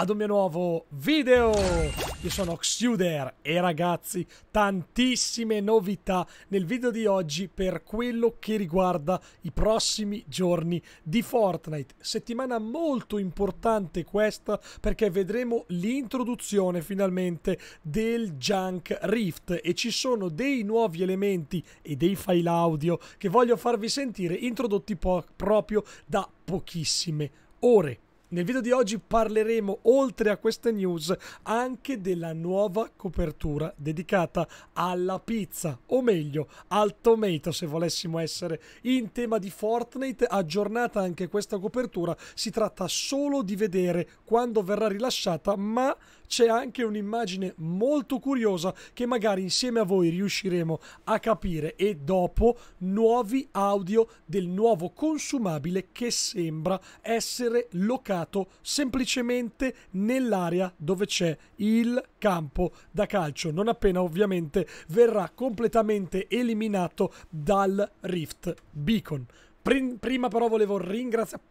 ad un mio nuovo video! Io sono Xuder e ragazzi, tantissime novità nel video di oggi per quello che riguarda i prossimi giorni di Fortnite. Settimana molto importante questa perché vedremo l'introduzione finalmente del Junk Rift e ci sono dei nuovi elementi e dei file audio che voglio farvi sentire introdotti proprio da pochissime ore. Nel video di oggi parleremo, oltre a queste news, anche della nuova copertura dedicata alla pizza, o meglio, al tomato se volessimo essere. In tema di Fortnite, aggiornata anche questa copertura, si tratta solo di vedere quando verrà rilasciata, ma c'è anche un'immagine molto curiosa che magari insieme a voi riusciremo a capire e dopo nuovi audio del nuovo consumabile che sembra essere locale giocato semplicemente nell'area dove c'è il campo da calcio, non appena ovviamente verrà completamente eliminato dal Rift Beacon. Prima però volevo ringraziare...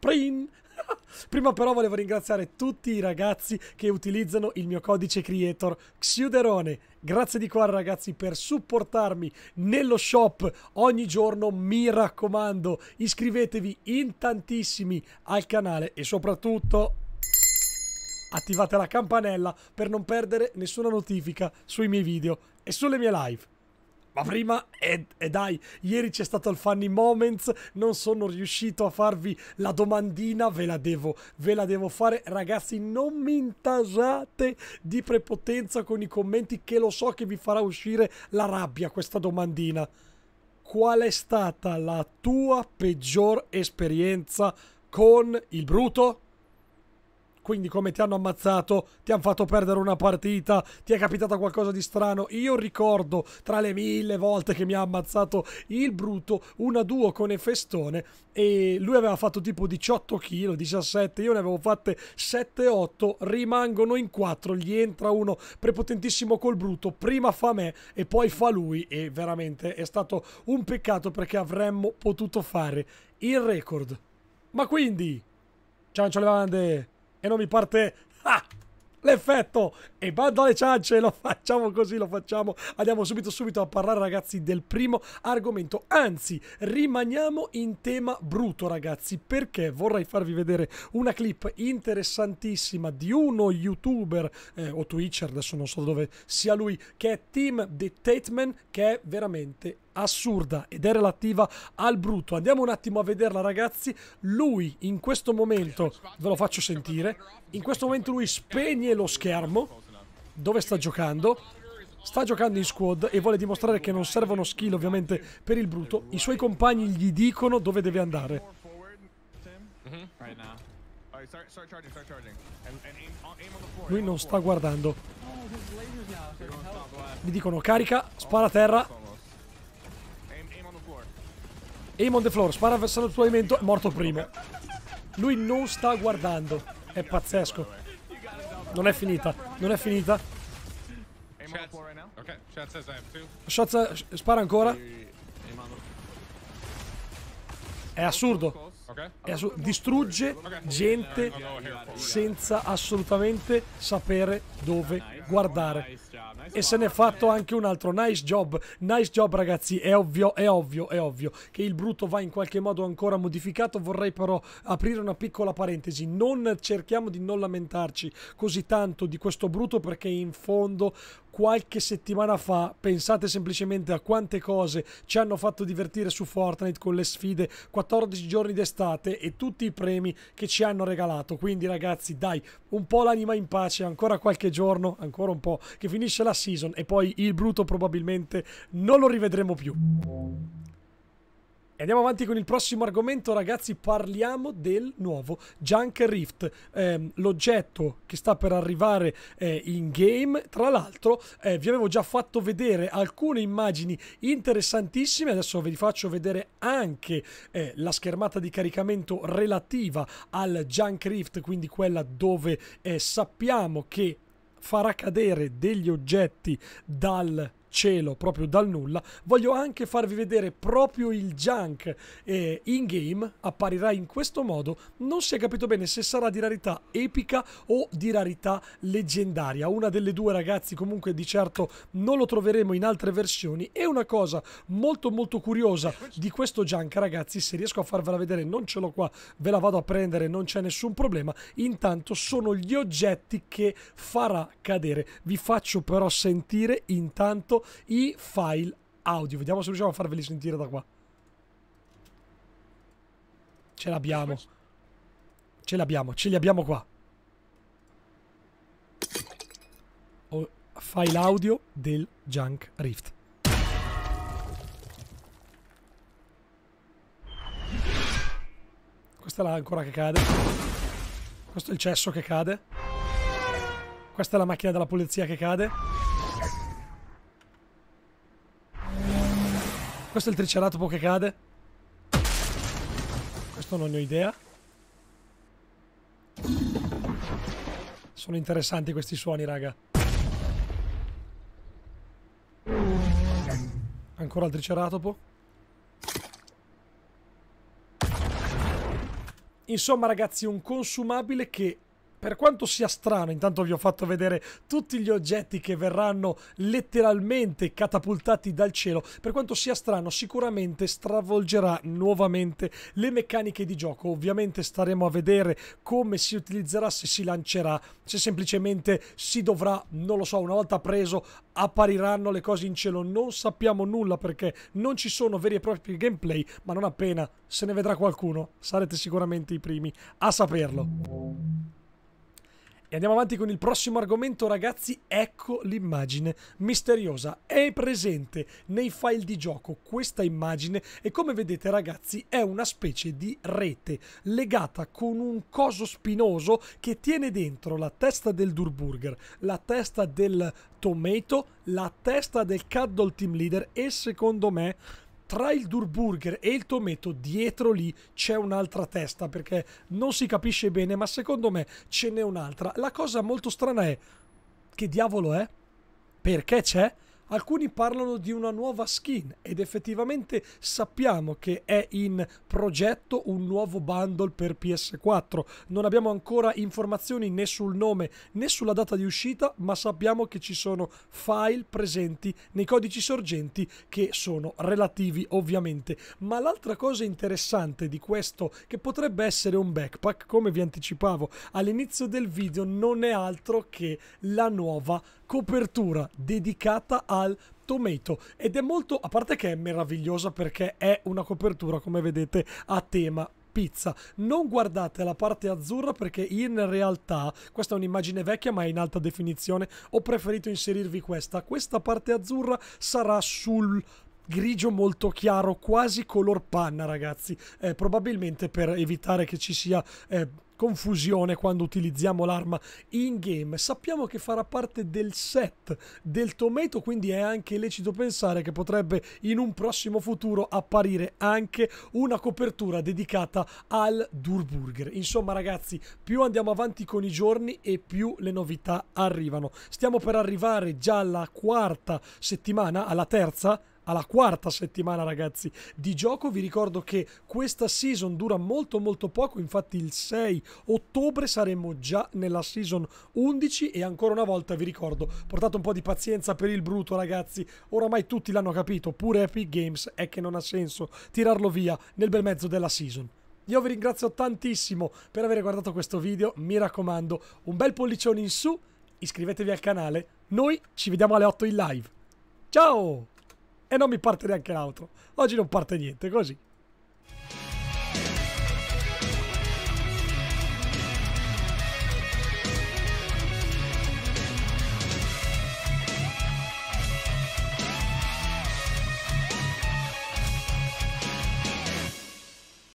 Prima però volevo ringraziare tutti i ragazzi che utilizzano il mio codice creator Xiuderone. Grazie di cuore ragazzi per supportarmi nello shop ogni giorno. Mi raccomando, iscrivetevi in tantissimi al canale e soprattutto attivate la campanella per non perdere nessuna notifica sui miei video e sulle mie live. Ma prima, e eh, dai, ieri c'è stato il Funny Moments, non sono riuscito a farvi la domandina, ve la devo, ve la devo fare. Ragazzi, non mi intasate di prepotenza con i commenti che lo so che vi farà uscire la rabbia questa domandina. Qual è stata la tua peggior esperienza con il bruto? quindi come ti hanno ammazzato, ti hanno fatto perdere una partita, ti è capitato qualcosa di strano. Io ricordo tra le mille volte che mi ha ammazzato il brutto una duo con Efestone e lui aveva fatto tipo 18 kg, 17, io ne avevo fatte 7-8, rimangono in 4, gli entra uno prepotentissimo col brutto, prima fa me e poi fa lui e veramente è stato un peccato perché avremmo potuto fare il record. Ma quindi, ciao ciao le bande! e non mi parte... L'effetto! E bando alle ciance, lo facciamo così, lo facciamo. Andiamo subito subito a parlare ragazzi del primo argomento. Anzi, rimaniamo in tema brutto ragazzi, perché vorrei farvi vedere una clip interessantissima di uno youtuber eh, o twitcher, adesso non so dove sia lui, che è Team The Tateman, che è veramente assurda ed è relativa al brutto. Andiamo un attimo a vederla ragazzi. Lui in questo momento, ve lo faccio sentire, in questo momento lui spegne lo schermo dove sta giocando. Sta giocando in squad e vuole dimostrare che non servono skill ovviamente per il brutto. I suoi compagni gli dicono dove deve andare. Lui non sta guardando. Gli dicono carica, spara a terra, Aim on the floor, spara verso il suo alimento, è morto prima. Lui non sta guardando. È pazzesco. Non è finita, non è finita. Shots, spara ancora. È assurdo. È assur distrugge gente senza assolutamente sapere dove guardare e se n'è fatto anche un altro. Nice job, nice job ragazzi, è ovvio, è ovvio, è ovvio che il brutto va in qualche modo ancora modificato. Vorrei però aprire una piccola parentesi, non cerchiamo di non lamentarci così tanto di questo brutto perché in fondo qualche settimana fa, pensate semplicemente a quante cose ci hanno fatto divertire su Fortnite con le sfide 14 giorni d'estate e tutti i premi che ci hanno regalato. Quindi ragazzi, dai, un po' l'anima in pace, ancora qualche giorno, ancora un po', che finisce la season e poi il bruto probabilmente non lo rivedremo più. E andiamo avanti con il prossimo argomento, ragazzi. Parliamo del nuovo Junk Rift, ehm, l'oggetto che sta per arrivare eh, in game. Tra l'altro, eh, vi avevo già fatto vedere alcune immagini interessantissime. Adesso vi faccio vedere anche eh, la schermata di caricamento relativa al Junk Rift, quindi quella dove eh, sappiamo che farà cadere degli oggetti dal cielo proprio dal nulla, voglio anche farvi vedere proprio il junk eh, in game, apparirà in questo modo, non si è capito bene se sarà di rarità epica o di rarità leggendaria, una delle due ragazzi comunque di certo non lo troveremo in altre versioni e una cosa molto molto curiosa di questo junk ragazzi, se riesco a farvela vedere non ce l'ho qua, ve la vado a prendere, non c'è nessun problema, intanto sono gli oggetti che farà cadere, vi faccio però sentire intanto i file audio. Vediamo se riusciamo a farveli sentire da qua. Ce l'abbiamo. Ce l'abbiamo, ce li abbiamo qua. O file audio del Junk Rift. Questa è la ancora che cade. Questo è il cesso che cade. Questa è la macchina della polizia che cade. Questo è il triceratopo che cade. Questo non ne ho idea. Sono interessanti questi suoni, raga. Ancora il triceratopo. Insomma, ragazzi, un consumabile che per quanto sia strano, intanto vi ho fatto vedere tutti gli oggetti che verranno letteralmente catapultati dal cielo, per quanto sia strano sicuramente stravolgerà nuovamente le meccaniche di gioco. Ovviamente staremo a vedere come si utilizzerà, se si lancerà, se semplicemente si dovrà, non lo so, una volta preso appariranno le cose in cielo. Non sappiamo nulla perché non ci sono veri e propri gameplay, ma non appena se ne vedrà qualcuno sarete sicuramente i primi a saperlo. E andiamo avanti con il prossimo argomento, ragazzi. Ecco l'immagine misteriosa. È presente nei file di gioco questa immagine e come vedete, ragazzi, è una specie di rete legata con un coso spinoso che tiene dentro la testa del Durburger, la testa del Tomato, la testa del Cuddle Team Leader e secondo me tra il Durburger e il Tometo dietro lì c'è un'altra testa perché non si capisce bene, ma secondo me ce n'è un'altra. La cosa molto strana è che diavolo è? Perché c'è? Alcuni parlano di una nuova skin ed effettivamente sappiamo che è in progetto un nuovo bundle per PS4. Non abbiamo ancora informazioni né sul nome né sulla data di uscita, ma sappiamo che ci sono file presenti nei codici sorgenti che sono relativi ovviamente. Ma l'altra cosa interessante di questo, che potrebbe essere un backpack, come vi anticipavo all'inizio del video, non è altro che la nuova copertura dedicata a al Tomato ed è molto, a parte che è meravigliosa perché è una copertura come vedete a tema pizza. Non guardate la parte azzurra perché in realtà, questa è un'immagine vecchia ma è in alta definizione, ho preferito inserirvi questa. Questa parte azzurra sarà sul grigio molto chiaro, quasi color panna, ragazzi. Eh, probabilmente per evitare che ci sia... Eh, confusione quando utilizziamo l'arma in game. Sappiamo che farà parte del set del Tomato, quindi è anche lecito pensare che potrebbe in un prossimo futuro apparire anche una copertura dedicata al Durburger. Insomma, ragazzi, più andiamo avanti con i giorni e più le novità arrivano. Stiamo per arrivare già alla quarta settimana, alla terza alla quarta settimana, ragazzi, di gioco. Vi ricordo che questa season dura molto molto poco, infatti il 6 ottobre saremo già nella season 11 e ancora una volta vi ricordo, portate un po' di pazienza per il bruto, ragazzi. Oramai tutti l'hanno capito, pure Epic Games è che non ha senso tirarlo via nel bel mezzo della season. Io vi ringrazio tantissimo per aver guardato questo video, mi raccomando, un bel pollicione in su, iscrivetevi al canale, noi ci vediamo alle 8 in live. Ciao! e non mi parte neanche l'altro. Oggi non parte niente, così.